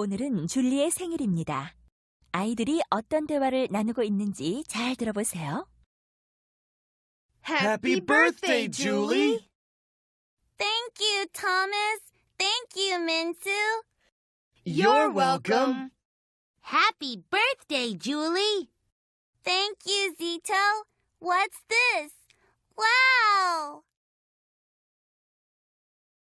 오늘은 줄리의 생일입니다. 아이들이 어떤 대화를 나누고 있는지 잘 들어보세요. Happy birthday, Julie! Thank you, Thomas. Thank you, Minsu. You're welcome. Happy birthday, Julie. Thank you, Zito. What's this?